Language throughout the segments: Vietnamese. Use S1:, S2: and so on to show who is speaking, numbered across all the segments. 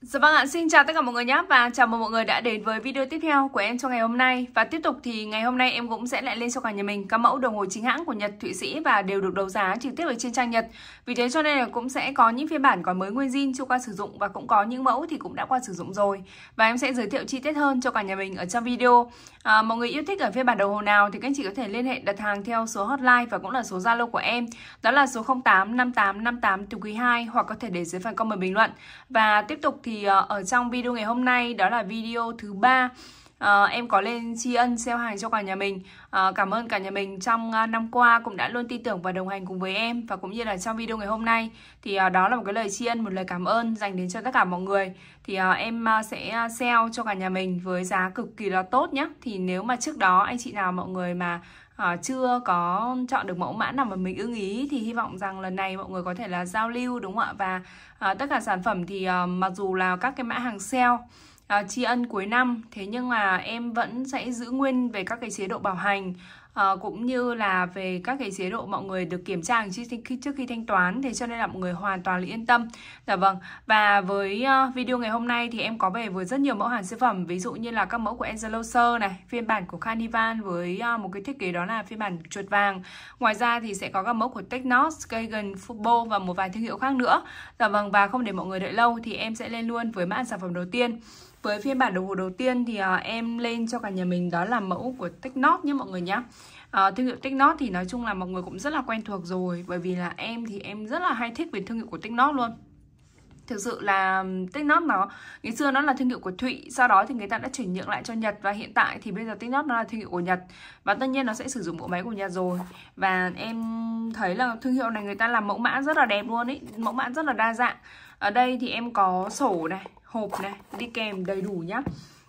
S1: Dạ vâng ạ, xin chào tất cả mọi người nhé và chào mừng mọi người đã đến với video tiếp theo của em trong ngày hôm nay Và tiếp tục thì ngày hôm nay em cũng sẽ lại lên cho cả nhà mình các mẫu đồng hồ chính hãng của Nhật, Thụy Sĩ và đều được đấu giá trực tiếp ở trên trang Nhật Vì thế cho nên là cũng sẽ có những phiên bản còn mới nguyên zin chưa qua sử dụng và cũng có những mẫu thì cũng đã qua sử dụng rồi Và em sẽ giới thiệu chi tiết hơn cho cả nhà mình ở trong video à, Mọi người yêu thích ở phiên bản đồng hồ nào thì các anh chị có thể liên hệ đặt hàng theo số hotline và cũng là số Zalo của em Đó là số 08 58 58 quý 2 hoặc có thể để dưới phần comment bình luận Và tiếp tục thì thì ờ, ở trong video ngày hôm nay đó là video thứ ba À, em có lên tri ân sale hàng cho cả nhà mình à, Cảm ơn cả nhà mình trong uh, năm qua cũng đã luôn tin tưởng và đồng hành cùng với em Và cũng như là trong video ngày hôm nay Thì à, đó là một cái lời tri ân, một lời cảm ơn dành đến cho tất cả mọi người Thì à, em sẽ sale cho cả nhà mình với giá cực kỳ là tốt nhé Thì nếu mà trước đó anh chị nào mọi người mà À, chưa có chọn được mẫu mã nào mà mình ưng ý thì hy vọng rằng lần này mọi người có thể là giao lưu đúng không ạ và à, tất cả sản phẩm thì à, mặc dù là các cái mã hàng sale à, tri ân cuối năm thế nhưng mà em vẫn sẽ giữ nguyên về các cái chế độ bảo hành à, cũng như là về các cái chế độ mọi người được kiểm tra trước khi thanh toán thì cho nên là mọi người hoàn toàn là yên tâm dạ vâng và với ờ, video ngày hôm nay thì em có về với rất nhiều mẫu hàng siêu phẩm ví dụ như là các mẫu của Angeloser này phiên bản của Carnival với ờ, một cái thiết kế đó là phiên bản chuột vàng ngoài ra thì sẽ có các mẫu của Technos, Kagan, Fubo và một vài thương hiệu khác nữa dạ vâng và không để mọi người đợi lâu thì em sẽ lên luôn với mã sản phẩm đầu tiên với phiên bản đồng hồ đầu tiên thì à, em lên cho cả nhà mình đó là mẫu của Technot nhé mọi người nhé à, thương hiệu Technot thì nói chung là mọi người cũng rất là quen thuộc rồi bởi vì là em thì em rất là hay thích về thương hiệu của Technot luôn thực sự là Technot nó ngày xưa nó là thương hiệu của Thụy sau đó thì người ta đã chuyển nhượng lại cho Nhật và hiện tại thì bây giờ Technot nó là thương hiệu của Nhật và tất nhiên nó sẽ sử dụng bộ máy của Nhật rồi và em thấy là thương hiệu này người ta làm mẫu mã rất là đẹp luôn ý mẫu mã rất là đa dạng ở đây thì em có sổ này hộp này đi kèm đầy đủ nhá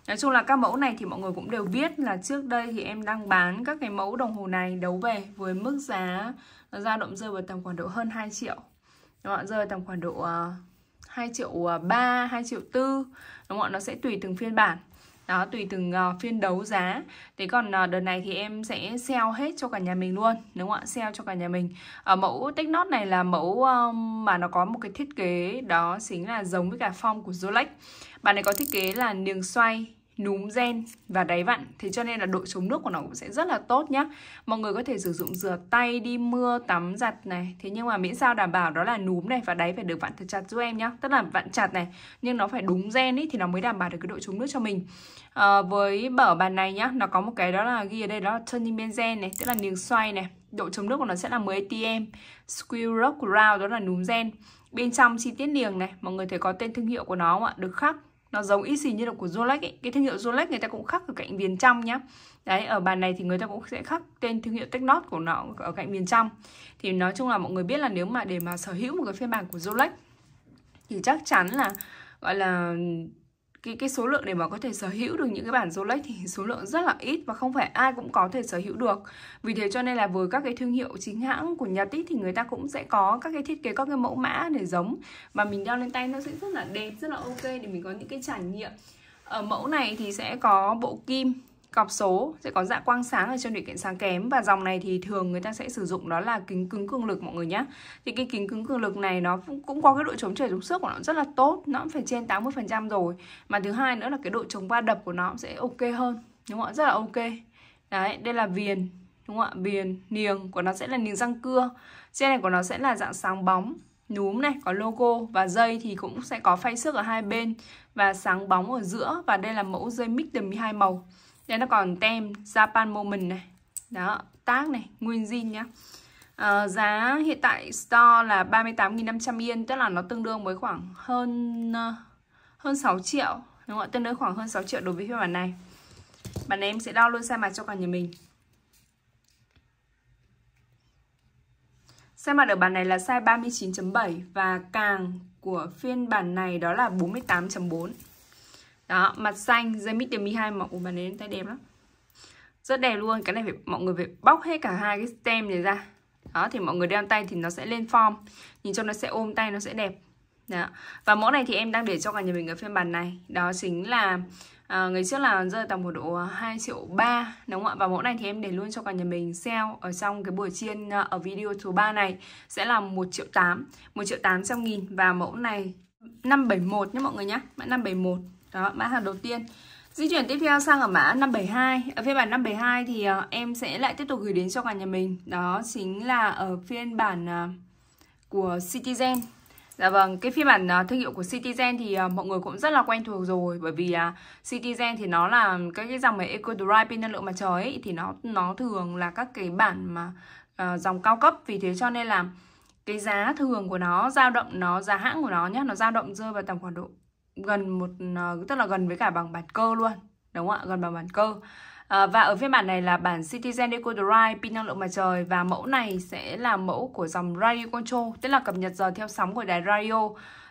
S1: Nói chung là các mẫu này thì mọi người cũng đều biết là trước đây thì em đang bán các cái mẫu đồng hồ này đấu về với mức giá dao động rơi vào tầm khoảng độ hơn 2 triệu. các bạn Rơi tầm khoảng độ 2 ờ, triệu 3, ờ, 2 triệu 4. Đúng không? Nó sẽ tùy từng phiên bản đó tùy từng uh, phiên đấu giá thế còn uh, đợt này thì em sẽ sell hết cho cả nhà mình luôn đúng không ạ sell cho cả nhà mình ở ờ, mẫu technot này là mẫu um, mà nó có một cái thiết kế đó chính là giống với cả form của Rolex bạn này có thiết kế là niềng xoay núm gen và đáy vặn thế cho nên là độ chống nước của nó cũng sẽ rất là tốt nhá mọi người có thể sử dụng rửa tay đi mưa tắm giặt này thế nhưng mà miễn sao đảm bảo đó là núm này và đáy phải được vặn thật chặt giúp em nhá tức là vặn chặt này nhưng nó phải đúng gen ấy thì nó mới đảm bảo được cái độ chống nước cho mình à, với bở bàn này nhá nó có một cái đó là ghi ở đây đó là turning benzen này tức là niềng xoay này độ chống nước của nó sẽ là 10 atm square rock round đó là núm gen bên trong chi tiết niềng này mọi người thấy có tên thương hiệu của nó không ạ được khắc nó giống y xì như là của Rolex ấy. cái thương hiệu Rolex người ta cũng khắc ở cạnh viền trong nhá đấy ở bàn này thì người ta cũng sẽ khắc tên thương hiệu Technot của nó ở cạnh viền trong thì nói chung là mọi người biết là nếu mà để mà sở hữu một cái phiên bản của Rolex thì chắc chắn là gọi là cái cái số lượng để mà có thể sở hữu được những cái bản Rolex thì số lượng rất là ít và không phải ai cũng có thể sở hữu được. Vì thế cho nên là với các cái thương hiệu chính hãng của Nhật ý, thì người ta cũng sẽ có các cái thiết kế các cái mẫu mã để giống mà mình đeo lên tay nó sẽ rất là đẹp, rất là ok để mình có những cái trải nghiệm. Ở ờ, mẫu này thì sẽ có bộ kim cọc số sẽ có dạng quang sáng ở trên điều kiện sáng kém và dòng này thì thường người ta sẽ sử dụng đó là kính cứng cường lực mọi người nhé thì cái kính cứng cường lực này nó cũng có cái độ chống chảy chống xước của nó rất là tốt nó cũng phải trên 80% rồi mà thứ hai nữa là cái độ chống va đập của nó sẽ ok hơn đúng không ạ rất là ok đấy đây là viền đúng không ạ viền niềng của nó sẽ là niềng răng cưa trên này của nó sẽ là dạng sáng bóng núm này có logo và dây thì cũng sẽ có phay xước ở hai bên và sáng bóng ở giữa và đây là mẫu dây mix đầm hai màu đây nó còn tem Japan Moment này đó tác này nguyên zin nhá à, giá hiện tại store là 38.500 yên tức là nó tương đương với khoảng hơn ờ, hơn 6 triệu đúng không ạ tương đương khoảng hơn 6 triệu đối với phiên bản này bạn em sẽ đo luôn size mặt cho cả nhà mình Size mặt ở bản này là size 39.7 và càng của phiên bản này đó là 48.4 đó mặt xanh dây Zemix Demi 12 màu của bạn ấy tay đẹp lắm rất đẹp luôn cái này phải mọi người phải bóc hết cả hai cái stem này ra đó thì mọi người đeo tay thì nó sẽ lên form nhìn cho nó sẽ ôm tay nó sẽ đẹp đó. và mẫu này thì em đang để cho cả nhà mình ở phiên bản này đó chính là à, ngày trước là rơi tầm một độ 2 triệu ba đúng không ạ và mẫu này thì em để luôn cho cả nhà mình sale ở trong cái buổi chiên à, ở video số 3 này sẽ là 1 triệu 8 1 triệu 800 nghìn và mẫu này 571 nhé mọi người nhé mã 571 đó mã hàng đầu tiên di chuyển tiếp theo sang ở mã 572 ở phiên bản 572 thì uh, em sẽ lại tiếp tục gửi đến cho cả nhà mình đó chính là ở phiên bản uh, của Citizen Dạ vâng, cái phiên bản uh, thương hiệu của Citizen thì uh, mọi người cũng rất là quen thuộc rồi bởi vì uh, Citizen thì nó là cái cái dòng mà Eco Drive pin năng lượng mặt trời ấy, thì nó nó thường là các cái bản mà uh, dòng cao cấp vì thế cho nên là cái giá thường của nó dao động nó giá hãng của nó nhé nó dao động rơi vào tầm khoảng độ gần một ờ, tức là gần với cả bằng bản cơ luôn đúng không ạ gần bằng bản cơ à, và ở phiên bản này là bản Citizen Eco Drive pin năng lượng mặt trời và mẫu này sẽ là mẫu của dòng radio control tức là cập nhật giờ theo sóng của đài radio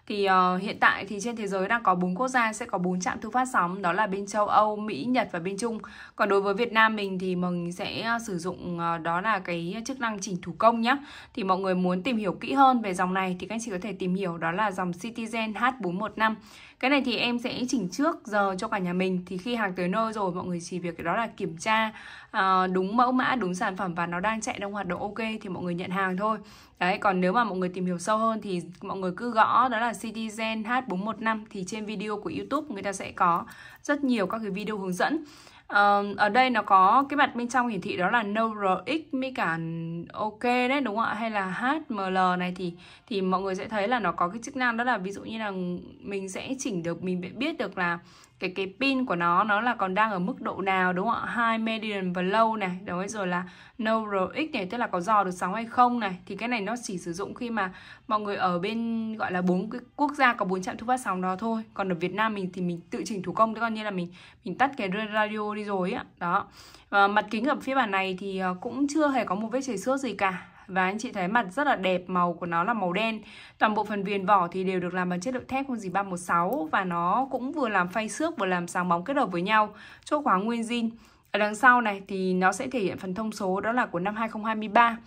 S1: thì uh, hiện tại thì trên thế giới đang có bốn quốc gia sẽ có bốn trạm thu phát sóng đó là bên châu Âu, Mỹ, Nhật và bên Trung. Còn đối với Việt Nam mình thì mình sẽ sử dụng uh, đó là cái chức năng chỉnh thủ công nhé. Thì mọi người muốn tìm hiểu kỹ hơn về dòng này thì các anh chị có thể tìm hiểu đó là dòng Citizen H415 cái này thì em sẽ chỉnh trước giờ cho cả nhà mình thì khi hàng tới nơi rồi mọi người chỉ việc cái đó là kiểm tra à, đúng mẫu mã đúng sản phẩm và nó đang chạy đang hoạt động ok thì mọi người nhận hàng thôi đấy còn nếu mà mọi người tìm hiểu sâu hơn thì mọi người cứ gõ đó là Citizen H415 thì trên video của YouTube người ta sẽ có rất nhiều các cái video hướng dẫn Uh, ở đây nó có cái mặt bên trong hiển thị đó là no rx mới cả ok đấy đúng không ạ hay là hml này thì thì mọi người sẽ thấy là nó có cái chức năng đó là ví dụ như là mình sẽ chỉnh được mình biết được là cái cái pin của nó nó là còn đang ở mức độ nào đúng không ạ high medium và low này đúng rồi là no rx này tức là có dò được sóng hay không này thì cái này nó chỉ sử dụng khi mà mọi người ở bên gọi là bốn cái quốc gia có bốn trạm thu phát sóng đó thôi còn ở Việt Nam mình thì mình tự chỉnh thủ công tức coi như là mình mình tắt cái radio đi rồi á đó và mặt kính ở phía bản này thì ờ, cũng chưa hề có một vết chảy xước gì cả và anh chị thấy mặt rất là đẹp màu của nó là màu đen toàn bộ phần viền vỏ thì đều được làm bằng chất liệu thép không gì 316 và nó cũng vừa làm phay xước vừa làm sáng bóng kết hợp với nhau chốt khóa nguyên zin ở đằng sau này thì nó sẽ thể hiện phần thông số đó là của năm 2023.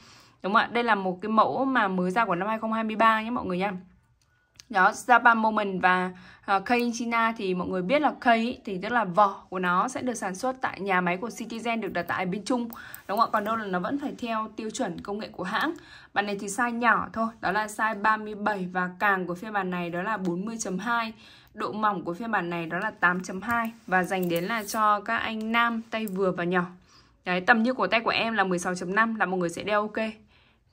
S1: Đúng không ạ? Đây là một cái mẫu mà mới ra của năm 2023 nhé mọi người nha. Đó, Japan Moment và uh, China thì mọi người biết là Kei thì tức là vỏ của nó sẽ được sản xuất tại nhà máy của Citizen được đặt tại bên Trung. Đúng không ạ? Còn đâu là nó vẫn phải theo tiêu chuẩn công nghệ của hãng. Bản này thì size nhỏ thôi, đó là size 37 và càng của phiên bản này đó là 40.2 Độ mỏng của phiên bản này đó là 8.2 và dành đến là cho các anh nam tay vừa và nhỏ. Đấy, tầm như cổ tay của em là 16.5 là mọi người sẽ đeo ok.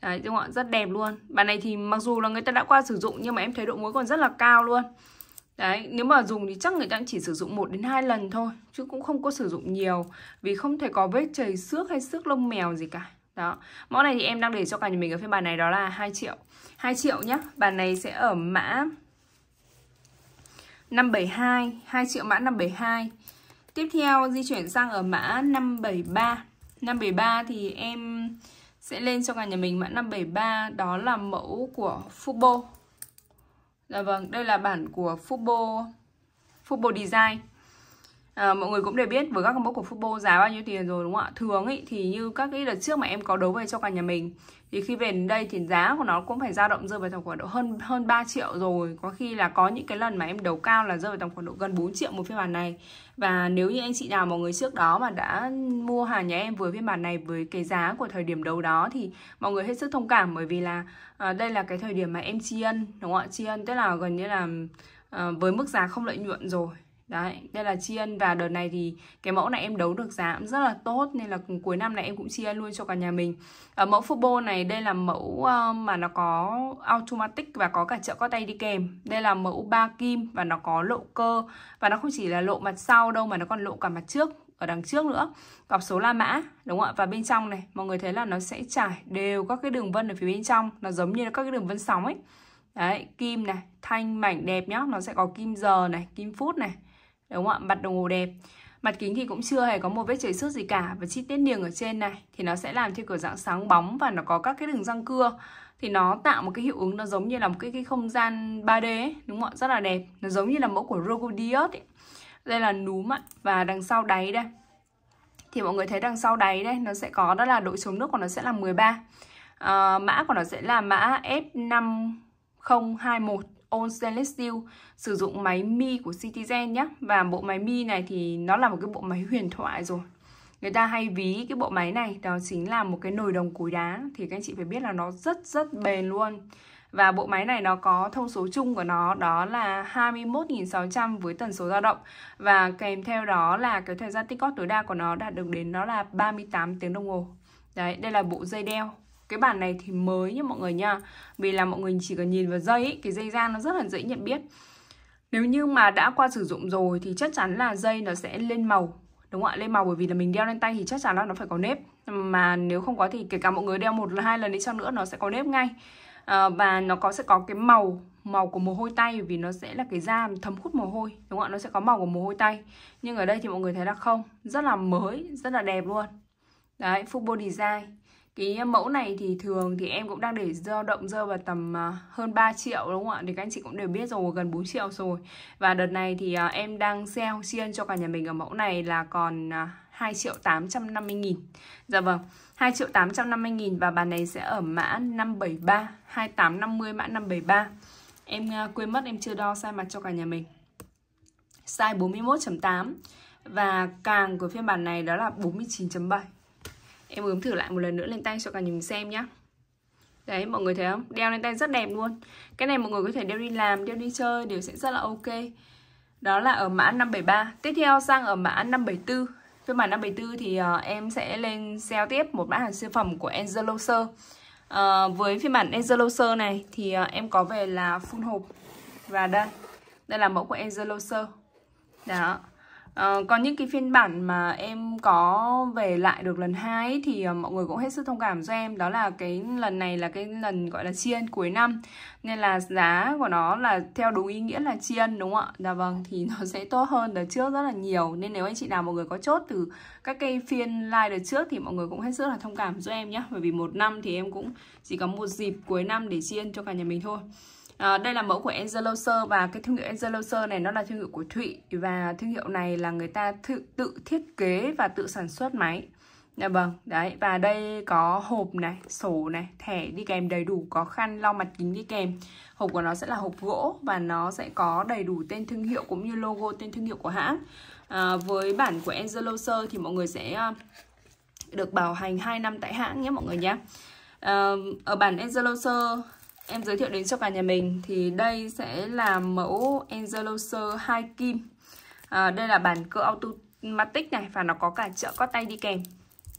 S1: Đấy, đúng không ạ? Rất đẹp luôn. Bản này thì mặc dù là người ta đã qua sử dụng nhưng mà em thấy độ mối còn rất là cao luôn. Đấy, nếu mà dùng thì chắc người ta chỉ sử dụng 1 đến 2 lần thôi chứ cũng không có sử dụng nhiều vì không thể có vết chảy xước hay xước lông mèo gì cả. Đó. Mẫu này thì em đang để cho cả nhà mình ở phiên bản này đó là 2 triệu. 2 triệu nhá. Bản này sẽ ở mã 572 2 triệu mã 572 tiếp theo di chuyển sang ở mã 573 573 thì em sẽ lên cho cả nhà mình mã 573 đó là mẫu của Fubo Dạ vâng, đây là bản của Fubo Fubo Design à, Mọi người cũng đều biết với các mẫu của Fubo giá bao nhiêu tiền rồi đúng không ạ Thường ý, thì như các cái đợt trước mà em có đấu về cho cả nhà mình thì khi về đến đây thì giá của nó cũng phải dao động rơi vào tầm khoảng độ hơn hơn 3 triệu rồi có khi là có những cái lần mà em đấu cao là rơi vào tầm khoảng độ gần 4 triệu một phiên bản này và nếu như anh chị nào mọi người trước đó mà đã mua hàng nhà em với phiên bản này với cái giá của thời điểm đầu đó thì mọi người hết sức thông cảm bởi vì là à, đây là cái thời điểm mà em tri ân đúng không ạ tri ân tức là gần như là à, với mức giá không lợi nhuận rồi Đấy, đây là chiên và đợt này thì cái mẫu này em đấu được giá cũng rất là tốt nên là cuối năm này em cũng chia luôn cho cả nhà mình. Ở ờ, mẫu Fubo này đây là mẫu ờ, mà nó có automatic và có cả trợ có tay đi kèm. Đây là mẫu ba kim và nó có lộ cơ và nó không chỉ là lộ mặt sau đâu mà nó còn lộ cả mặt trước ở đằng trước nữa cọc số la mã đúng không ạ và bên trong này mọi người thấy là nó sẽ trải đều các cái đường vân ở phía bên trong nó giống như là các cái đường vân sóng ấy đấy kim này thanh mảnh đẹp nhá nó sẽ có kim giờ này kim phút này đúng không ạ mặt đồng hồ đẹp mặt kính thì cũng chưa hề có một vết chảy xước gì cả và chi tiết niềng ở trên này thì nó sẽ làm cho kiểu dạng sáng bóng và nó có các cái đường răng cưa thì nó tạo một cái hiệu ứng nó giống như là một cái cái không gian 3D ấy, đúng không ạ rất là đẹp nó giống như là mẫu của Rogo ấy. đây là núm ạ và đằng sau đáy đây thì mọi người thấy đằng sau đáy đây nó sẽ có đó là độ chống nước của nó sẽ là 13 à, ờ, mã của nó sẽ là mã F5021 All Stainless Steel sử dụng máy Mi của Citizen nhé và bộ máy Mi này thì nó là một cái bộ máy huyền thoại rồi người ta hay ví cái bộ máy này đó chính là một cái nồi đồng cối đá thì các anh chị phải biết là nó rất rất bền luôn và bộ máy này nó có thông số chung của nó đó là 21.600 với tần số dao động và kèm theo đó là cái thời gian tích cót tối đa của nó đạt được đến nó là 38 tiếng đồng hồ đấy đây là bộ dây đeo cái bản này thì mới nha mọi người nha vì là mọi người chỉ cần nhìn vào dây ấy, cái dây da nó rất là dễ nhận biết nếu như mà đã qua sử dụng rồi thì chắc chắn là dây nó sẽ lên màu đúng không ạ lên màu bởi vì là mình đeo lên tay thì chắc chắn là nó phải có nếp mà nếu không có thì kể cả mọi người đeo một hai lần đi chăng nữa nó sẽ có nếp ngay à, và nó có sẽ có cái màu màu của mồ hôi tay vì nó sẽ là cái da thấm hút mồ hôi đúng không ạ nó sẽ có màu của mồ hôi tay nhưng ở đây thì mọi người thấy là không rất là mới rất là đẹp luôn đấy full body design cái mẫu này thì thường thì em cũng đang để dao động rơi vào tầm à, hơn 3 triệu đúng không ạ thì các anh chị cũng đều biết rồi gần 4 triệu rồi và đợt này thì à, em đang sale xiên cho cả nhà mình ở mẫu này là còn 2 à, triệu 850 nghìn Dạ vâng 2 triệu 850 nghìn và bàn này sẽ ở mã 573 2850 mã 573 Em quên mất em chưa đo size mặt cho cả nhà mình Size 41.8 Và càng của phiên bản này đó là 49.7 em ướm thử lại một lần nữa lên tay cho cả nhà mình xem nhá đấy mọi người thấy không đeo lên tay rất đẹp luôn cái này mọi người có thể đeo đi làm đeo đi chơi đều sẽ rất là ok đó là ở mã 573 tiếp theo sang ở mã 574 phiên bản 574 thì uh, em sẽ lên sale tiếp một mã hàng siêu phẩm của Angeloser uh, ờ, với phiên bản Angeloser này thì uh, em có về là full hộp và đây đây là mẫu của Angeloser đó Uh, còn những cái phiên bản mà em có về lại được lần hai thì uh, mọi người cũng hết sức thông cảm cho em đó là cái lần này là cái lần gọi là chiên cuối năm nên là giá của nó là theo đúng ý nghĩa là chiên đúng không ạ dạ vâng thì nó sẽ tốt hơn đợt trước rất là nhiều nên nếu anh chị nào mọi người có chốt từ các cái phiên live đợt trước thì mọi người cũng hết sức là thông cảm cho em nhé bởi vì một năm thì em cũng chỉ có một dịp cuối năm để chiên cho cả nhà mình thôi à, đây là mẫu của Angeloser và cái thương hiệu Angeloser này nó là thương hiệu của Thụy và thương hiệu này là người ta tự, tự thiết kế và tự sản xuất máy Dạ vâng, đấy và đây có hộp này, sổ này, thẻ đi kèm đầy đủ, có khăn lau mặt kính đi kèm. Hộp của nó sẽ là hộp gỗ và nó sẽ có đầy đủ tên thương hiệu cũng như logo tên thương hiệu của hãng. À, với bản của Angeloser thì mọi người sẽ ờ, được bảo hành 2 năm tại hãng nhé mọi người nhé. À, ở bản Angeloser em giới thiệu đến cho cả nhà mình thì đây sẽ là mẫu Angeloser hai kim à, đây là bản cơ automatic này và nó có cả trợ có tay đi kèm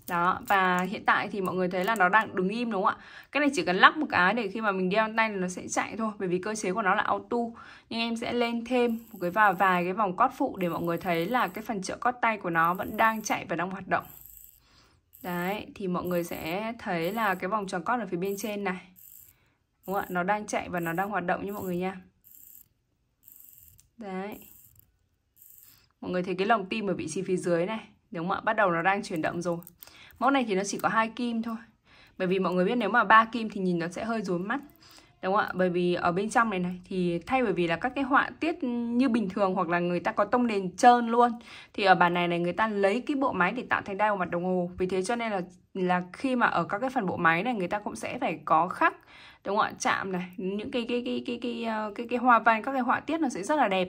S1: đó và hiện tại thì mọi người thấy là nó đang đứng im đúng không ạ cái này chỉ cần lắp một cái để khi mà mình đeo tay nó sẽ chạy thôi bởi vì cơ chế của nó là auto nhưng em sẽ lên thêm một cái vào vài cái vòng cót phụ để mọi người thấy là cái phần trợ cót tay của nó vẫn đang chạy và đang hoạt động đấy thì mọi người sẽ thấy là cái vòng tròn cót ở phía bên trên này đúng không ạ nó đang chạy và nó đang hoạt động như mọi người nha đấy mọi người thấy cái lòng tim ở vị trí phía dưới này đúng không ạ bắt đầu nó đang chuyển động rồi mẫu này thì nó chỉ có hai kim thôi bởi vì mọi người biết nếu mà ba kim thì nhìn nó sẽ hơi rối mắt đúng không ạ bởi vì ở bên trong này này thì thay bởi vì là các cái họa tiết như bình thường hoặc là người ta có tông nền trơn luôn thì ở bản này này người ta lấy cái bộ máy để tạo thành đai mặt đồng hồ vì thế cho nên là là khi mà ở các cái phần bộ máy này người ta cũng sẽ phải có khắc đúng không ạ chạm này những cái cái cái cái cái cái, ờ, cái, cái hoa văn các cái họa tiết nó sẽ rất là đẹp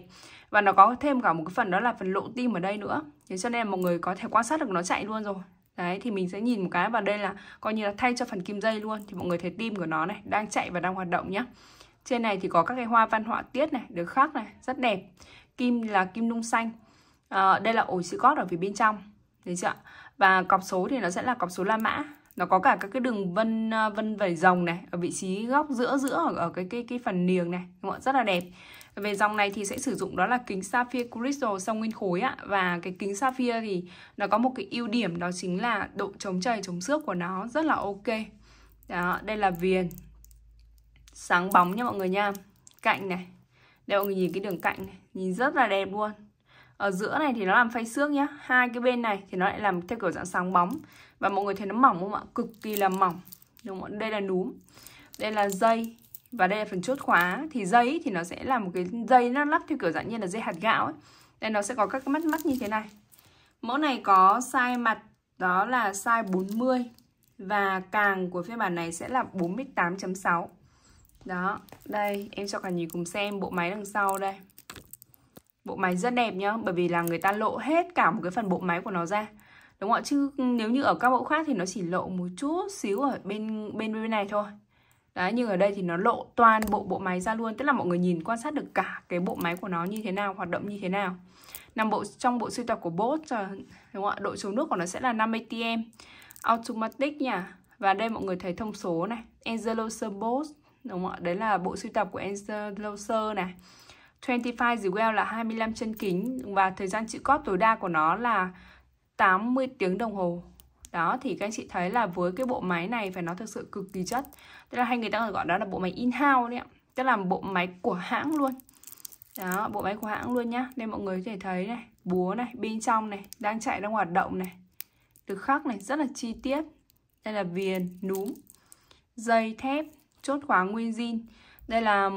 S1: và nó có thêm cả một cái phần đó là phần lộ tim ở đây nữa thế cho nên là mọi người có thể quan sát được nó chạy luôn rồi Đấy thì mình sẽ nhìn một cái vào đây là coi như là thay cho phần kim dây luôn thì mọi người thấy tim của nó này đang chạy và đang hoạt động nhá. Trên này thì có các cái hoa văn họa tiết này được khắc này rất đẹp. Kim là kim nung xanh. À, đây là ổ cốt ở phía bên trong. Đấy chưa? Và cọc số thì nó sẽ là cọc số La Mã. Nó có cả các cái đường vân ờ, vân vẩy rồng này ở vị trí góc giữa giữa ở, ở cái cái cái phần niềng này, đúng không Rất là đẹp về dòng này thì sẽ sử dụng đó là kính sapphire crystal song nguyên khối ạ và cái kính sapphire thì nó có một cái ưu điểm đó chính là độ chống trời chống xước của nó rất là ok đó, đây là viền sáng bóng nha mọi người nha cạnh này để mọi người nhìn cái đường cạnh này nhìn rất là đẹp luôn ở giữa này thì nó làm phay xước nhá hai cái bên này thì nó lại làm theo kiểu dạng sáng bóng và mọi người thấy nó mỏng không ạ cực kỳ là mỏng đúng không? đây là núm đây là dây và đây là phần chốt khóa thì dây thì nó sẽ là một cái dây nó lắp theo kiểu dạng như là dây hạt gạo ấy đây nó sẽ có các cái mắt mắt như thế này mẫu này có size mặt đó là size 40 và càng của phiên bản này sẽ là 48.6 đó đây em cho cả nhì cùng xem bộ máy đằng sau đây bộ máy rất đẹp nhá bởi vì là người ta lộ hết cả một cái phần bộ máy của nó ra đúng không ạ chứ nếu như ở các mẫu khác thì nó chỉ lộ một chút xíu ở bên bên bên này thôi Đấy, nhưng ở đây thì nó lộ toàn bộ bộ máy ra luôn Tức là mọi người nhìn quan sát được cả cái bộ máy của nó như thế nào, hoạt động như thế nào nằm bộ Trong bộ sưu tập của Bose, đúng không ạ? Độ chống nước của nó sẽ là 5 ATM Automatic nha Và đây mọi người thấy thông số này Angeloser Bose Đúng không ạ? Đấy là bộ sưu tập của Angeloser này 25 Jewel là 25 chân kính Và thời gian chịu cóp tối đa của nó là 80 tiếng đồng hồ đó thì các anh chị thấy là với cái bộ máy này phải nó thực sự cực kỳ chất tức là hai người ta gọi đó là bộ máy in house đấy ạ tức là bộ máy của hãng luôn đó bộ máy của hãng luôn nhá nên mọi người có thể thấy này búa này bên trong này đang chạy đang hoạt động này được khắc này rất là chi tiết đây là viền núm dây thép chốt khóa nguyên zin đây là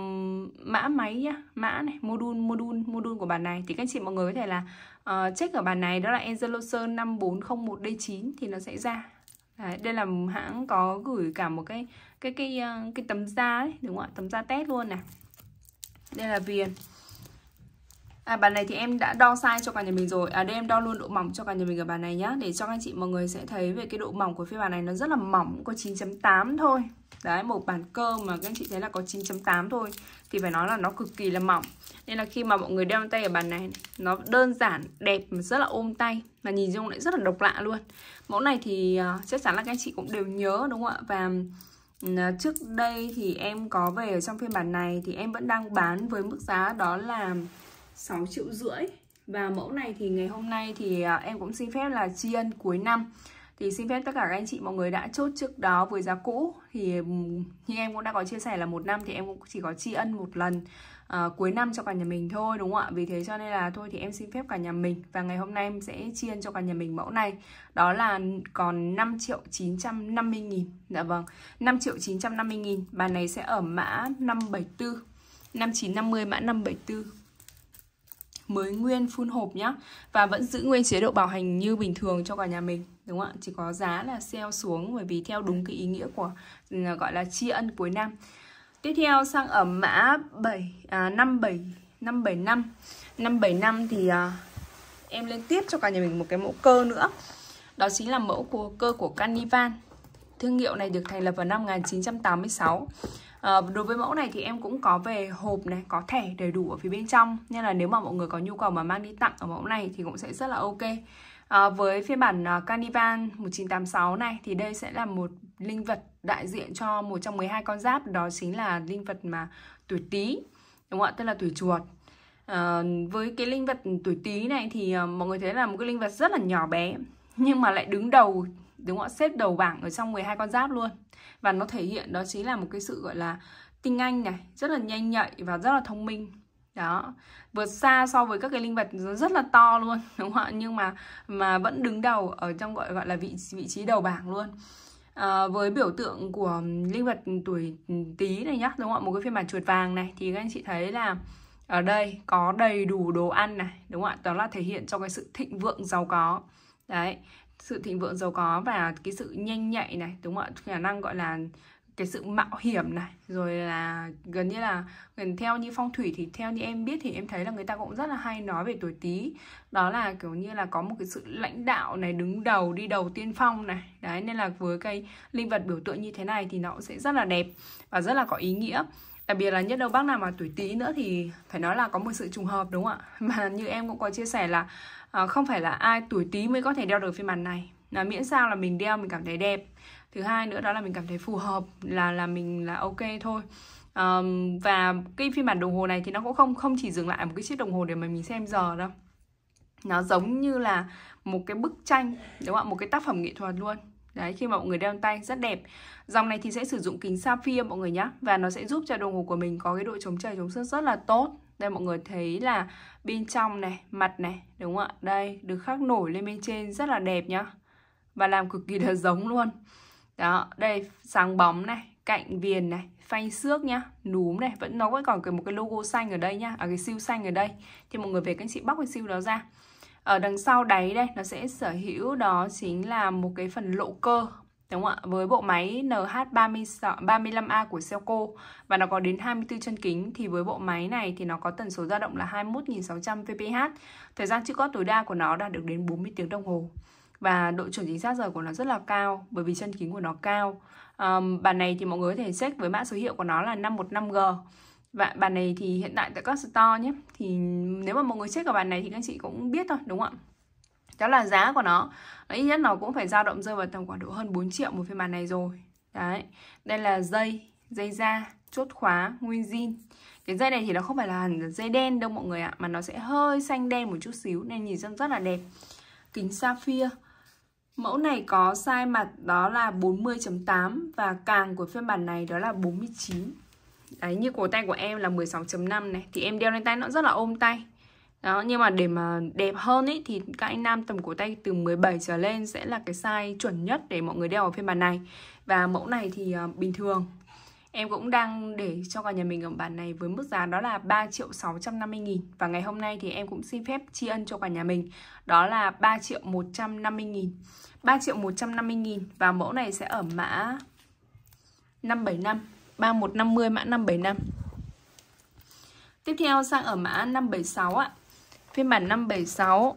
S1: mã máy nhá mã này module module module của bản này thì các anh chị mọi người có thể là uh, check ở bản này đó là Angeloser 5401D9 thì nó sẽ ra Đấy, đây là hãng có gửi cả một cái cái cái cái, ờ, cái tấm da ấy, đúng không ạ tấm da test luôn này đây là viền À, bàn này thì em đã đo sai cho cả nhà mình rồi À đây em đo luôn độ mỏng cho cả nhà mình ở bàn này nhá Để cho anh chị mọi người sẽ thấy về cái độ mỏng của phiên bản này Nó rất là mỏng, có 9.8 thôi Đấy, một bản cơ mà các anh chị thấy là có 9.8 thôi Thì phải nói là nó cực kỳ là mỏng Nên là khi mà mọi người đeo tay ở bàn này Nó đơn giản, đẹp, mà rất là ôm tay Mà nhìn dung lại rất là độc lạ luôn Mẫu này thì uh, chắc chắn là các anh chị cũng đều nhớ đúng không ạ Và à, trước đây thì em có về ở trong phiên bản này Thì em vẫn đang bán với mức giá đó là 6 triệu rưỡi và mẫu này thì ngày hôm nay thì à, em cũng xin phép là tri ân cuối năm thì xin phép tất cả các anh chị mọi người đã chốt trước đó với giá cũ thì như em cũng đã có chia sẻ là một năm thì em cũng chỉ có tri ân một lần à, cuối năm cho cả nhà mình thôi đúng không ạ vì thế cho nên là thôi thì em xin phép cả nhà mình và ngày hôm nay em sẽ tri ân cho cả nhà mình mẫu này đó là còn 5 triệu 950 nghìn dạ vâng 5 triệu 950 nghìn bàn này sẽ ở mã 574 5950 mã 574 mới nguyên phun hộp nhá và vẫn giữ nguyên chế độ bảo hành như bình thường cho cả nhà mình đúng không ạ chỉ có giá là sale xuống bởi vì theo đúng cái ý nghĩa của ừ, gọi là tri ân cuối năm tiếp theo sang ở mã 7 à, 57 575 575 thì à, em lên tiếp cho cả nhà mình một cái mẫu cơ nữa đó chính là mẫu của cơ của Carnival thương hiệu này được thành lập vào năm 1986 Ờ, đối với mẫu này thì em cũng có về hộp này có thẻ đầy đủ ở phía bên trong nên là nếu mà mọi người có nhu cầu mà mang đi tặng ở mẫu này thì cũng sẽ rất là ok À, với phiên bản ờ, uh, 1986 này thì đây sẽ là một linh vật đại diện cho một trong 12 con giáp đó chính là linh vật mà tuổi Tý đúng không ạ tức là tuổi chuột à, với cái linh vật tuổi Tý này thì mọi người thấy là một cái linh vật rất là nhỏ bé nhưng mà lại đứng đầu đúng không ạ xếp đầu bảng ở trong 12 con giáp luôn và nó thể hiện đó chính là một cái sự gọi là tinh anh này rất là nhanh nhạy và rất là thông minh đó vượt xa so với các cái linh vật rất là to luôn đúng không ạ nhưng mà mà vẫn đứng đầu ở trong gọi gọi là vị vị trí đầu bảng luôn à, với biểu tượng của linh vật tuổi tý này nhá đúng không ạ một cái phiên bản chuột vàng này thì các anh chị thấy là ở đây có đầy đủ đồ ăn này đúng không ạ đó là thể hiện cho cái sự thịnh vượng giàu có đấy sự thịnh vượng giàu có và cái sự nhanh nhạy này đúng không ạ khả năng gọi là cái sự mạo hiểm này rồi là gần như là gần theo như phong thủy thì theo như em biết thì em thấy là người ta cũng rất là hay nói về tuổi Tý, đó là kiểu như là có một cái sự lãnh đạo này đứng đầu đi đầu tiên phong này đấy nên là với cây linh vật biểu tượng như thế này thì nó cũng sẽ rất là đẹp và rất là có ý nghĩa đặc biệt là nhất đâu bác nào mà tuổi Tý nữa thì phải nói là có một sự trùng hợp đúng không ạ mà như em cũng có chia sẻ là à, không phải là ai tuổi tí mới có thể đeo được phiên bản này là miễn sao là mình đeo mình cảm thấy đẹp thứ hai nữa đó là mình cảm thấy phù hợp là là mình là ok thôi um, và cái phiên bản đồng hồ này thì nó cũng không không chỉ dừng lại một cái chiếc đồng hồ để mà mình xem giờ đâu nó giống như là một cái bức tranh đúng không ạ một cái tác phẩm nghệ thuật luôn đấy khi mà mọi người đeo tay rất đẹp dòng này thì sẽ sử dụng kính sapphire mọi người nhé và nó sẽ giúp cho đồng hồ của mình có cái độ chống trời chống sức rất là tốt đây mọi người thấy là bên trong này mặt này đúng không ạ đây được khắc nổi lên bên trên rất là đẹp nhá và làm cực kỳ là giống luôn đó đây sáng bóng này cạnh viền này phanh xước nhá núm này vẫn nó vẫn còn cái một cái logo xanh ở đây nhá ở à, cái siêu xanh ở đây thì mọi người về các anh chị bóc cái siêu đó ra ở đằng sau đáy đây nó sẽ sở hữu đó chính là một cái phần lộ cơ đúng không ạ? Với bộ máy NH35A của Seiko và nó có đến 24 chân kính thì với bộ máy này thì nó có tần số dao động là 21.600 vph. Thời gian chịu cóp tối đa của nó đạt được đến 40 tiếng đồng hồ và độ chuẩn chính xác giờ của nó rất là cao bởi vì chân kính của nó cao. Um, bản này thì mọi người có thể check với mã số hiệu của nó là 515G. Và bản này thì hiện tại tại các store nhé. Thì nếu mà mọi người check ở bản này thì các chị cũng biết thôi đúng không ạ? đó là giá của nó ít nhất nó cũng phải dao động rơi vào tầm khoảng độ hơn 4 triệu một phiên bản này rồi đấy đây là dây dây da chốt khóa nguyên zin cái dây này thì nó không phải là dây đen đâu mọi người ạ mà nó sẽ hơi xanh đen một chút xíu nên nhìn rất là đẹp kính sapphire Mẫu này có size mặt đó là 40.8 và càng của phiên bản này đó là 49. Đấy như cổ tay của em là 16.5 này thì em đeo lên tay nó rất là ôm tay đó nhưng mà để mà đẹp hơn ấy thì các anh nam tầm cổ tay từ 17 trở lên sẽ là cái size chuẩn nhất để mọi người đeo ở phiên bản này và mẫu này thì uh, bình thường Em cũng đang để cho cả nhà mình ở bản này với mức giá đó là 3 triệu 650 nghìn Và ngày hôm nay thì em cũng xin phép tri ân cho cả nhà mình Đó là 3 triệu 150 nghìn 3 triệu 150 nghìn Và mẫu này sẽ ở mã 575 3150 mã 575 Tiếp theo sang ở mã 576 ạ phiên bản 576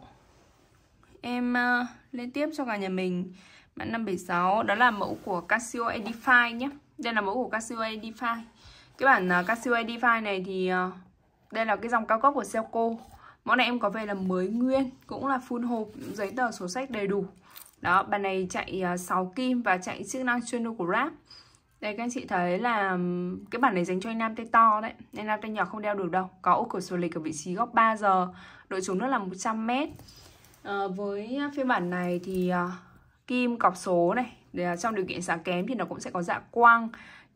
S1: em uh, lên tiếp cho cả nhà mình mã 576 đó là mẫu của Casio Edify nhé đây là mẫu của Casio Edify cái bản uh, Casio Edify này thì uh, đây là cái dòng cao cấp của Seiko mẫu này em có về là mới nguyên cũng là full hộp giấy tờ sổ sách đầy đủ đó bàn này chạy uh, 6 kim và chạy chức năng chuyên đô của Grab đây các anh chị thấy là cái bản này dành cho anh nam tay to đấy nên nam tay nhỏ không đeo được đâu Có ô cửa sổ lịch ở vị trí góc 3 giờ độ trúng nước là 100m à, ờ, với phiên bản này thì à, kim cọc số này để ờ, trong điều kiện sáng kém thì nó cũng sẽ có dạng quang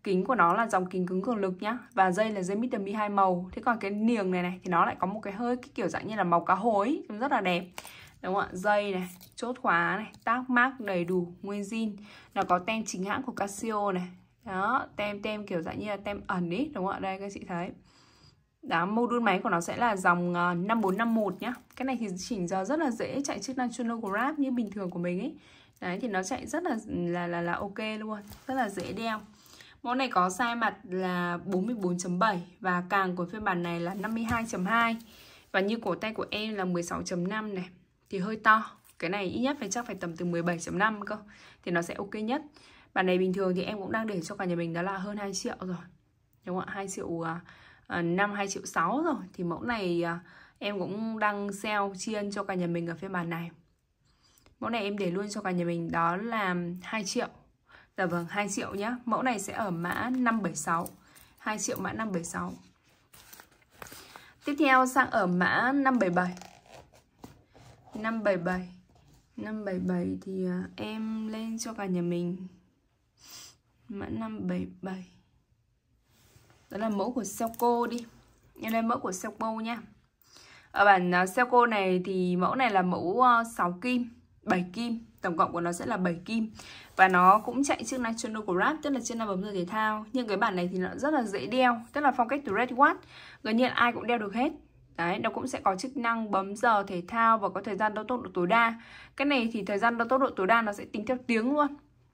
S1: kính của nó là dòng kính cứng cường lực nhá và dây là dây mít đầm hai màu thế còn cái niềng này này thì nó lại có một cái hơi cái kiểu dạng như là màu cá hối rất là đẹp đúng không ạ dây này chốt khóa này tác mác đầy đủ nguyên zin nó có tem chính hãng của Casio này đó tem tem kiểu dạng như là tem ẩn ý đúng không ạ đây các chị thấy đó, module máy của nó sẽ là dòng uh, ờ, 5451 nhá Cái này thì chỉnh giờ rất là dễ chạy chức năng chronograph như bình thường của mình ấy Đấy thì nó chạy rất là là là, là ok luôn Rất là dễ đeo Mẫu này có size mặt là 44.7 Và càng của phiên bản này là 52.2 Và như cổ tay của em là 16.5 này Thì hơi to Cái này ít nhất phải chắc phải tầm từ 17.5 cơ Thì nó sẽ ok nhất Bản này bình thường thì em cũng đang để cho cả nhà mình đó là hơn 2 triệu rồi Đúng không ạ? 2 triệu uh, À, năm 2 triệu 6 rồi thì mẫu này à, em cũng đang sale chiên cho cả nhà mình ở phiên bản này mẫu này em để luôn cho cả nhà mình đó là 2 triệu dạ vâng 2 triệu nhá mẫu này sẽ ở mã 576 2 triệu mã 576 tiếp theo sang ở mã 577 577 577 thì à, em lên cho cả nhà mình mã 577 đó là mẫu của Seoko đi em lên mẫu của Seoko nha ở bản à, Seoko này thì mẫu này là mẫu 6 ờ, kim 7 kim tổng cộng của nó sẽ là 7 kim và nó cũng chạy chiếc National Grab tức là chiếc nam bấm giờ thể thao nhưng cái bản này thì nó rất là dễ đeo tức là phong cách từ Red Watch gần như ai cũng đeo được hết Đấy, nó cũng sẽ có chức năng bấm giờ thể thao và có thời gian đo tốc độ tối đa Cái này thì thời gian đo tốc độ tối đa nó sẽ tính theo tiếng luôn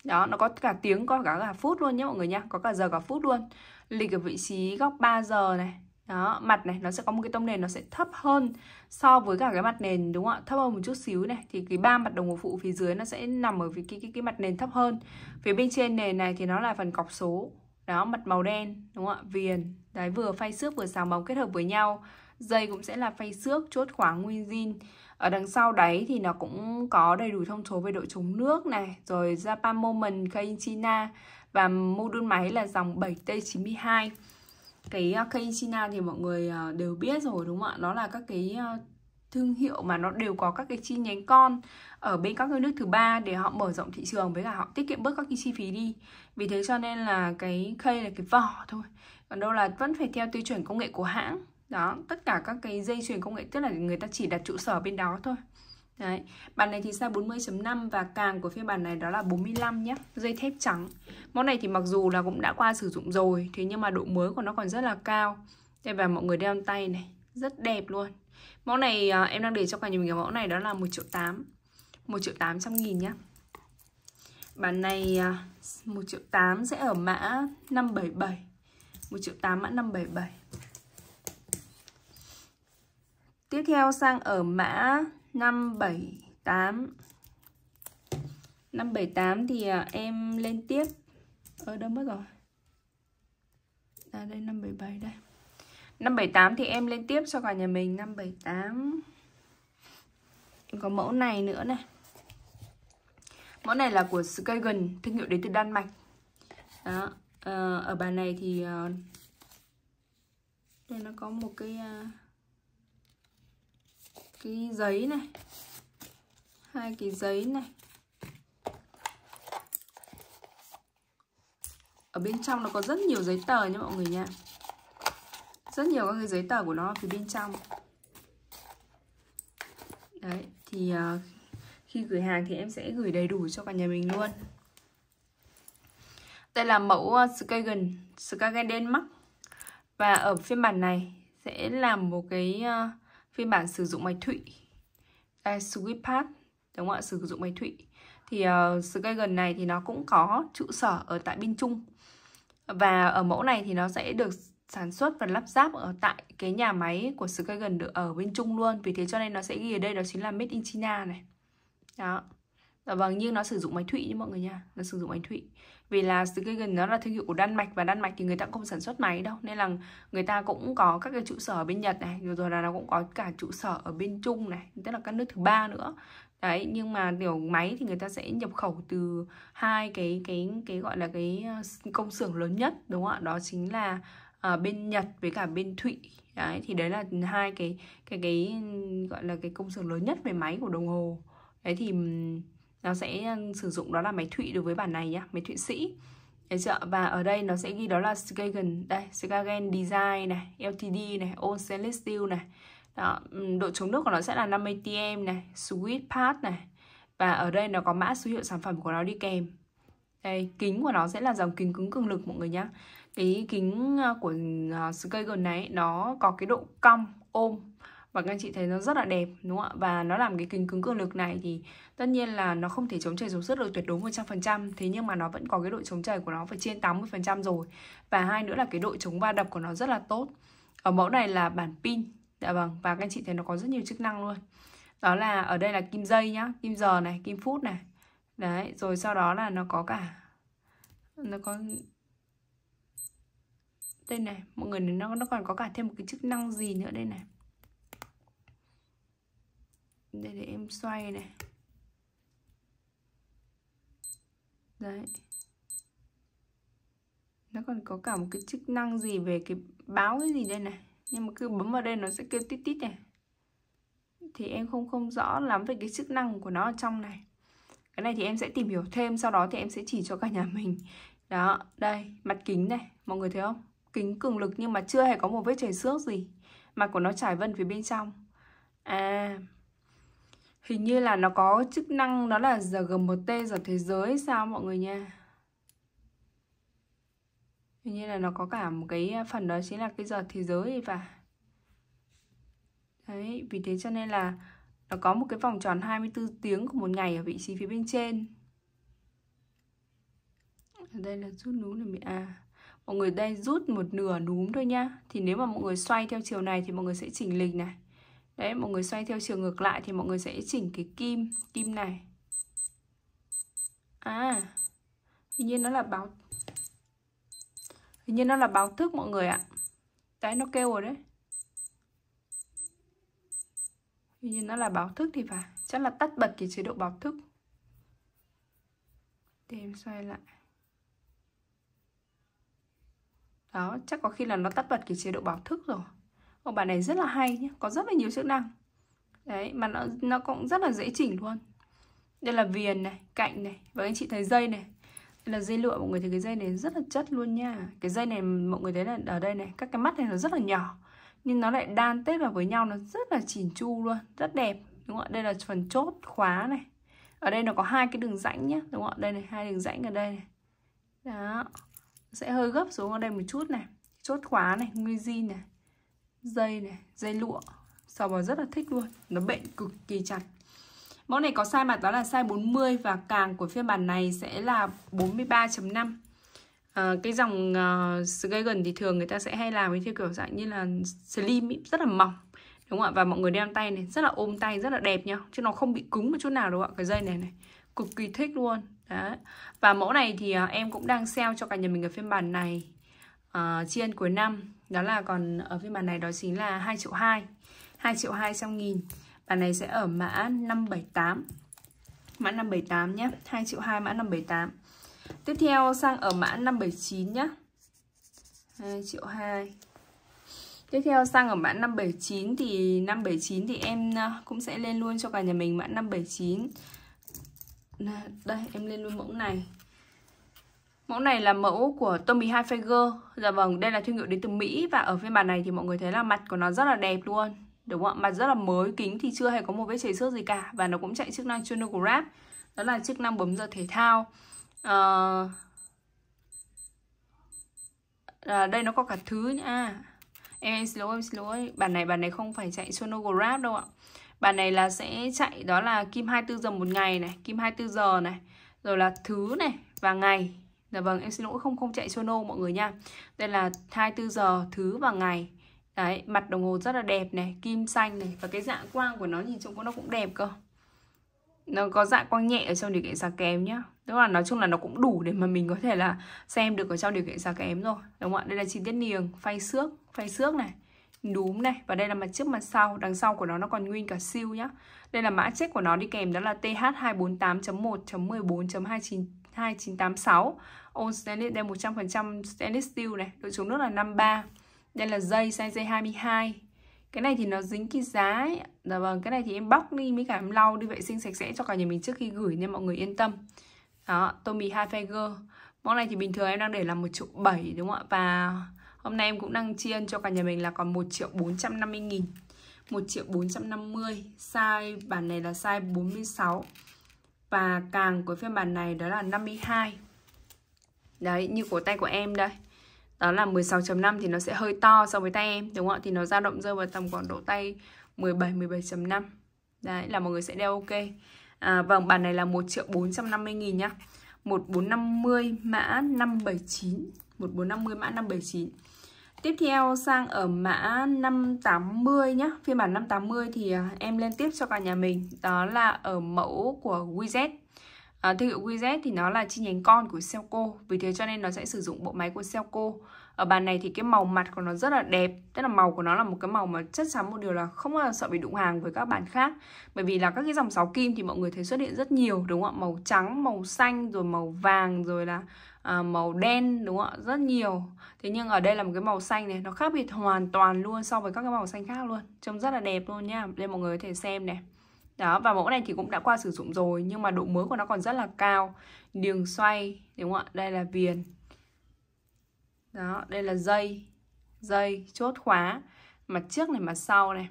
S1: Đó, nó có cả tiếng, có cả, cả phút luôn nhé mọi người nha Có cả giờ cả phút luôn lịch ở vị trí góc 3 giờ này đó mặt này nó sẽ có một cái tông nền nó sẽ thấp hơn so với cả cái mặt nền đúng không ạ thấp hơn một chút xíu này thì cái ba mặt đồng hồ phụ phía dưới nó sẽ nằm ở vị cái, cái cái mặt nền thấp hơn phía bên trên nền này thì nó là phần cọc số đó mặt màu đen đúng không ạ viền đấy vừa phay xước vừa sáng bóng kết hợp với nhau dây cũng sẽ là phay xước chốt khóa nguyên zin ở đằng sau đáy thì nó cũng có đầy đủ thông số về độ chống nước này rồi Japan Moment Keiichina và mô đun máy là dòng 7T92 cái cây ờ, China thì mọi người ờ, đều biết rồi đúng không ạ đó là các cái ờ, thương hiệu mà nó đều có các cái chi nhánh con ở bên các nước thứ ba để họ mở rộng thị trường với cả họ tiết kiệm bớt các cái chi phí đi vì thế cho nên là cái cây là cái vỏ thôi còn đâu là vẫn phải theo tiêu chuẩn công nghệ của hãng đó tất cả các cái dây chuyền công nghệ tức là người ta chỉ đặt trụ sở bên đó thôi Đấy, bàn này thì size 40.5 và càng của phiên bản này đó là 45 nhé Dây thép trắng Món này thì mặc dù là cũng đã qua sử dụng rồi Thế nhưng mà độ mới của nó còn rất là cao Đây và mọi người đeo tay này Rất đẹp luôn Mẫu này à, em đang để cho cả nhà mình cái mẫu này đó là 1 triệu 8 1 triệu 800 nghìn nhé Bản này à, 1 triệu 8 sẽ ở mã 577 1 triệu 8 mã 577 Tiếp theo sang ở mã 578 578 thì à, em lên tiếp ở ờ, đâu mất rồi à đây 577 đây 578 thì em lên tiếp cho cả nhà mình 578 Em có mẫu này nữa này Mẫu này là của Skagen Thương hiệu đến từ Đan Mạch Đó ờ, Ở bàn này thì ờ, Đây nó có một cái à, cái giấy này hai cái giấy này ở bên trong nó có rất nhiều giấy tờ nha mọi người nha rất nhiều các cái giấy tờ của nó phía bên trong đấy thì uh, khi gửi hàng thì em sẽ gửi đầy đủ cho cả nhà mình luôn đây là mẫu ờ, Skagen Skagen Denmark và ở phiên bản này sẽ làm một cái uh, phiên bản sử dụng máy thủy đây Swipepad đúng không ạ sử dụng máy thủy thì uh, Skygen này thì nó cũng có trụ sở ở tại bên Trung và ở mẫu này thì nó sẽ được sản xuất và lắp ráp ở tại cái nhà máy của Skygen ở bên Trung luôn vì thế cho nên nó sẽ ghi ở đây đó chính là made in China này đó và dạ vâng nhưng nó sử dụng máy thủy nhé mọi người nha nó sử dụng máy thủy vì là Stegen nó là thương hiệu của Đan Mạch và Đan Mạch thì người ta cũng không sản xuất máy đâu nên là người ta cũng có các cái trụ sở ở bên Nhật này rồi là nó cũng có cả trụ sở ở bên Trung này tức là các nước thứ ba nữa đấy nhưng mà kiểu máy thì người ta sẽ nhập khẩu từ hai cái cái cái gọi là cái ờ, công xưởng lớn nhất đúng không ạ đó chính là ở ờ, bên Nhật với cả bên Thụy đấy thì đấy là hai cái cái cái gọi là cái công xưởng lớn nhất về máy của đồng hồ đấy thì nó sẽ ừ, sử dụng đó là máy thụy đối với bản này nhá máy thụy sĩ Đấy chưa? Và ở đây nó sẽ ghi đó là Skagen Đây, Skagen Design này, LTD này, All Stainless Steel này đó, ừ, Độ chống nước của nó sẽ là 50 TM này, Sweet Part này Và ở đây nó có mã số hiệu sản phẩm của nó đi kèm đây, kính của nó sẽ là dòng kính cứng cường lực mọi người nhá Cái kính ờ, của ờ, Skagen này nó có cái độ cong ôm và các anh chị thấy nó rất là đẹp đúng không ạ và nó làm cái kính cứng cường lực này thì tất nhiên là nó không thể chống trời chống sức được tuyệt đối 100% thế nhưng mà nó vẫn có cái độ chống trời của nó phải trên 80% rồi và hai nữa là cái độ chống va đập của nó rất là tốt ở mẫu này là bản pin dạ vâng và các anh chị thấy nó có rất nhiều chức năng luôn đó là ở đây là kim dây nhá kim giờ này kim phút này đấy rồi sau đó là nó có cả nó có đây này mọi người nó nó còn có cả thêm một cái chức năng gì nữa đây này đây để em xoay này đấy nó còn có cả một cái chức năng gì về cái báo cái gì đây này nhưng mà cứ bấm vào đây nó sẽ kêu tít tít này thì em không không rõ lắm về cái chức năng của nó ở trong này cái này thì em sẽ tìm hiểu thêm sau đó thì em sẽ chỉ cho cả nhà mình đó đây mặt kính này mọi người thấy không kính cường lực nhưng mà chưa hề có một vết chảy xước gì mặt của nó trải vân phía bên trong à Hình như là nó có chức năng đó là giờ GMT giờ thế giới sao mọi người nha Hình như là nó có cả một cái phần đó chính là cái giờ thế giới và Đấy, vì thế cho nên là nó có một cái vòng tròn 24 tiếng của một ngày ở vị trí phía bên trên đây là rút núm là bị a mọi người đây rút một nửa núm thôi nhá thì nếu mà mọi người xoay theo chiều này thì mọi người sẽ chỉnh lịch này đấy mọi người xoay theo chiều ngược lại thì mọi người sẽ chỉnh cái kim kim này à hình như nó là báo hình như nó là báo thức mọi người ạ đấy nó kêu rồi đấy hình như nó là báo thức thì phải chắc là tắt bật cái chế độ báo thức để em xoay lại đó chắc có khi là nó tắt bật cái chế độ báo thức rồi của bản này rất là hay nhé có rất là nhiều chức năng đấy mà nó nó cũng rất là dễ chỉnh luôn đây là viền này cạnh này và anh chị thấy dây này đây là dây lụa mọi người thấy cái dây này rất là chất luôn nha cái dây này mọi người thấy là ở đây này các cái mắt này nó rất là nhỏ nhưng nó lại đan tết vào với nhau nó rất là chỉn chu luôn rất đẹp đúng không ạ đây là phần chốt khóa này ở đây nó có hai cái đường rãnh nhá đúng không ạ đây này hai đường rãnh ở đây này đó sẽ hơi gấp xuống ở đây một chút này chốt khóa này nguyên zin này dây này dây lụa sò bò rất là thích luôn nó bệnh cực kỳ chặt mẫu này có size mặt đó là size 40 và càng của phiên bản này sẽ là 43.5 à, ờ, cái dòng uh, ờ, gần thì thường người ta sẽ hay làm với theo kiểu dạng như là slim rất là mỏng đúng không ạ và mọi người đeo tay này rất là ôm tay rất là đẹp nhá chứ nó không bị cứng một chút nào đâu ạ cái dây này này cực kỳ thích luôn Đấy. và mẫu này thì uh, em cũng đang sale cho cả nhà mình ở phiên bản này uh, ân cuối năm đó là còn ở phiên bản này đó chính là 2 triệu 2 2 triệu 200 nghìn bản này sẽ ở mã 578 mã 578 nhé 2 triệu 2 mã 578 tiếp theo sang ở mã 579 nhé 2 triệu 2 Tiếp theo sang ở mã 579 thì 579 thì em ờ, cũng sẽ lên luôn cho cả nhà mình mã 579 Đây em lên luôn mẫu này Mẫu này là mẫu của Tommy Hilfiger. Dạ vâng, đây là thương hiệu đến từ Mỹ và ở phiên bản này thì mọi người thấy là mặt của nó rất là đẹp luôn. Đúng không ạ? Mặt rất là mới, kính thì chưa hề có một vết chảy xước gì cả và nó cũng chạy chức năng chronograph Đó là chức năng bấm giờ thể thao. À... À, đây nó có cả thứ nha. À, em, em xin lỗi, em xin lỗi. Bản này bản này không phải chạy Channel đâu ạ. Bản này là sẽ chạy đó là kim 24 giờ một ngày này, kim 24 giờ này, rồi là thứ này và ngày Dạ vâng, em xin lỗi không không chạy Sono mọi người nha. Đây là 24 giờ thứ và ngày. Đấy, mặt đồng hồ rất là đẹp này, kim xanh này và cái dạng quang của nó nhìn trông nó cũng đẹp cơ. Nó có dạng quang nhẹ ở trong điều kiện sạc kém nhá. Tức là nói chung là nó cũng đủ để mà mình có thể là xem được ở trong điều kiện sạc kém rồi. Đúng không ạ? Đây là chi tiết niềng, phay xước, phay xước này núm này và đây là mặt trước mặt sau đằng sau của nó nó còn nguyên cả siêu nhá đây là mã check của nó đi kèm đó là th 248.1.14.29 2986 Ôn stainless đây 100% stainless steel này Độ chống nước là 53 Đây là dây size dây 22 Cái này thì nó dính cái giá ấy. Dạ vâng, cái này thì em bóc đi mới cả em lau đi vệ sinh sạch sẽ cho cả nhà mình trước khi gửi nên mọi người yên tâm Đó, Tommy Hilfiger Món này thì bình thường em đang để là 1 triệu 7 đúng không ạ Và hôm nay em cũng đang chiên cho cả nhà mình là còn 1 triệu 450 nghìn 1 triệu 450 Size bản này là size 46 và càng của phiên bản này đó là 52 đấy như cổ tay của em đây đó là 16.5 thì nó sẽ hơi to so với tay em đúng không ạ thì nó dao động rơi vào tầm khoảng độ tay 17 17.5 đấy là mọi người sẽ đeo ok à, vâng bản này là 1 triệu 450 nghìn nhá 1450 mã 579 1450 mã 579 Tiếp theo sang ở mã 580 nhé Phiên bản 580 thì à, em lên tiếp cho cả nhà mình Đó là ở mẫu của widget à, Thương hiệu widget thì nó là chi nhánh con của seiko Vì thế cho nên nó sẽ sử dụng bộ máy của seiko Ở bàn này thì cái màu mặt của nó rất là đẹp Tức là màu của nó là một cái màu mà chắc chắn một điều là không bao sợ bị đụng hàng với các bạn khác Bởi vì là các cái dòng 6 kim thì mọi người thấy xuất hiện rất nhiều đúng không ạ Màu trắng, màu xanh, rồi màu vàng, rồi là À, màu đen đúng không ạ rất nhiều thế nhưng ở đây là một cái màu xanh này nó khác biệt hoàn toàn luôn so với các cái màu xanh khác luôn trông rất là đẹp luôn nha nên mọi người có thể xem này đó và mẫu này thì cũng đã qua sử dụng rồi nhưng mà độ mới của nó còn rất là cao đường xoay đúng không ạ đây là viền đó đây là dây dây chốt khóa mặt trước này mặt sau này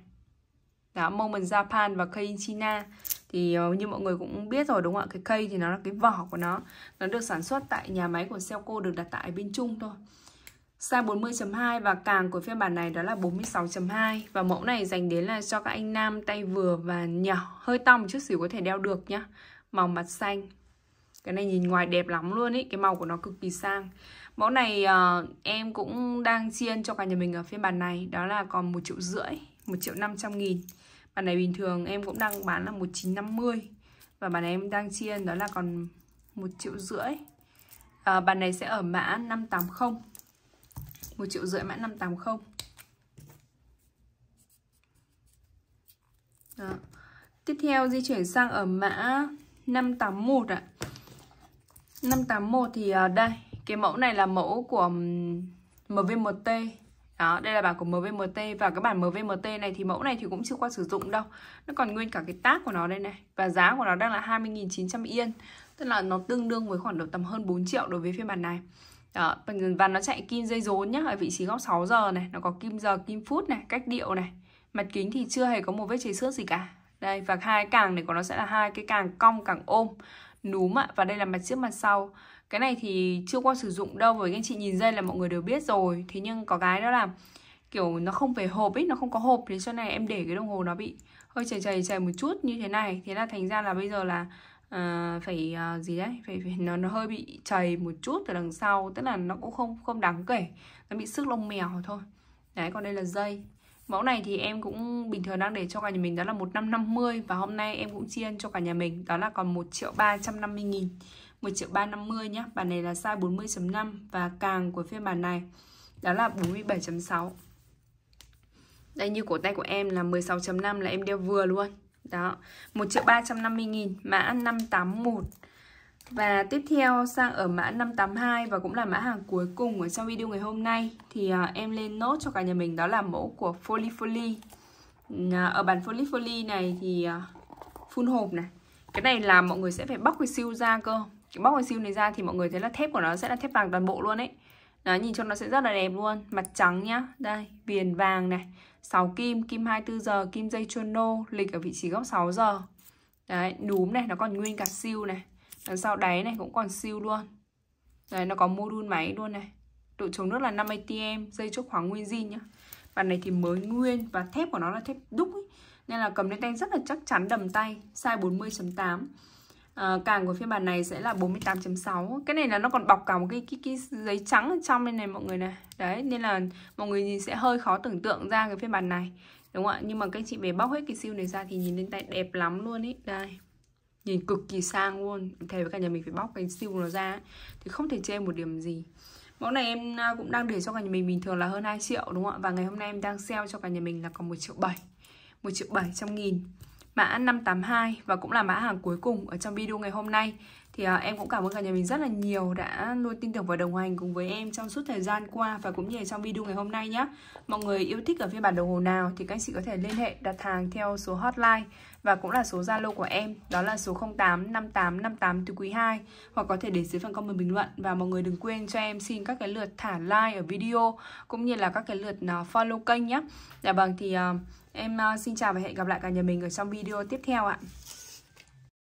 S1: đó Moment Japan và Kei China thì ờ, như mọi người cũng biết rồi đúng không ạ cái cây thì nó là cái vỏ của nó nó được sản xuất tại nhà máy của Seoco được đặt tại bên Trung thôi Size 40.2 và càng của phiên bản này đó là 46.2 Và mẫu này dành đến là cho các anh nam tay vừa và nhỏ Hơi to một chút xíu có thể đeo được nhá Màu mặt xanh Cái này nhìn ngoài đẹp lắm luôn ý Cái màu của nó cực kỳ sang Mẫu này uh, em cũng đang chiên cho cả nhà mình ở phiên bản này Đó là còn một triệu rưỡi một triệu 500 nghìn Bản này bình thường em cũng đang bán là 1950 Và bản này em đang chia đó là còn một triệu rưỡi à, Bản này sẽ ở mã 580 một triệu rưỡi mã 580 đó. Tiếp theo di chuyển sang ở mã 581 ạ à. 581 thì đây Cái mẫu này là mẫu của mv t đó, đây là bản của MVMT và cái bản MVMT này thì mẫu này thì cũng chưa qua sử dụng đâu. Nó còn nguyên cả cái tác của nó đây này và giá của nó đang là 20.900 yên. Tức là nó tương đương với khoảng độ tầm hơn 4 triệu đối với phiên bản này. Đó, và nó chạy kim dây rốn nhá ở vị trí góc 6 giờ này, nó có kim giờ, kim phút này, cách điệu này. Mặt kính thì chưa hề có một vết chảy xước gì cả. Đây và hai càng này của nó sẽ là hai cái càng cong càng ôm núm ạ và đây là mặt trước mặt sau cái này thì chưa qua sử dụng đâu với anh chị nhìn dây là mọi người đều biết rồi thế nhưng có cái đó là kiểu nó không về hộp ấy nó không có hộp thế cho này em để cái đồng hồ nó bị hơi chảy chảy chảy một chút như thế này thế là thành ra là bây giờ là uh, phải uh, gì đấy phải, phải nó nó hơi bị chảy một chút từ đằng sau tức là nó cũng không không đáng kể nó bị sức lông mèo thôi đấy còn đây là dây mẫu này thì em cũng bình thường đang để cho cả nhà mình đó là một năm năm mươi và hôm nay em cũng chiên cho cả nhà mình đó là còn một triệu ba trăm năm mươi nghìn 1 triệu 350 nhé Bản này là size 40.5 và càng của phiên bản này đó là 47.6 đây như cổ tay của em là 16.5 là em đeo vừa luôn đó 1 triệu 350 nghìn mã 581 và tiếp theo sang ở mã 582 và cũng là mã hàng cuối cùng ở trong video ngày hôm nay thì à, em lên nốt cho cả nhà mình đó là mẫu của Foli Foli ở bản Foli Foli này thì à, phun hộp này cái này là mọi người sẽ phải bóc cái siêu ra cơ cái bóc cái siêu này ra thì mọi người thấy là thép của nó sẽ là thép vàng toàn bộ luôn ấy đó, nhìn trông nó sẽ rất là đẹp luôn Mặt trắng nhá, đây, viền vàng này 6 kim, kim 24 giờ, kim dây chuôn nô Lịch ở vị trí góc 6 giờ Đấy, núm này, nó còn nguyên cả siêu này Đằng sau đáy này cũng còn siêu luôn Đấy, nó có module máy luôn này Độ chống nước là 5 ATM, dây chốt khoáng nguyên zin nhá Bản này thì mới nguyên và thép của nó là thép đúc ấy. Nên là cầm lên tay rất là chắc chắn đầm tay Size 40.8 Ờ, càng của phiên bản này sẽ là 48.6 cái này là nó còn bọc cả một cái cái, cái giấy trắng ở trong bên này mọi người này đấy nên là mọi người nhìn sẽ hơi khó tưởng tượng ra cái phiên bản này đúng không ạ nhưng mà các chị về bóc hết cái siêu này ra thì nhìn lên tay đẹp lắm luôn ý đây nhìn cực kỳ sang luôn thề với cả nhà mình phải bóc cái siêu nó ra thì không thể chê một điểm gì mẫu này em à, cũng đang để cho cả nhà mình bình thường là hơn 2 triệu đúng không ạ và ngày hôm nay em đang sale cho cả nhà mình là còn một triệu bảy một triệu bảy trăm nghìn mã 582 và cũng là mã hàng cuối cùng ở trong video ngày hôm nay thì à, em cũng cảm ơn cả nhà mình rất là nhiều đã luôn tin tưởng và đồng hành cùng với em trong suốt thời gian qua và cũng như trong video ngày hôm nay nhé mọi người yêu thích ở phiên bản đồng hồ nào thì các anh chị có thể liên hệ đặt hàng theo số hotline và cũng là số zalo của em đó là số 08 58 58 từ quý 2 hoặc có thể để dưới phần comment bình luận và mọi người đừng quên cho em xin các cái lượt thả like ở video cũng như là các cái lượt à, follow kênh nhé dạ vâng thì uh, Em ờ, xin chào và hẹn gặp lại cả nhà mình ở trong video tiếp theo ạ.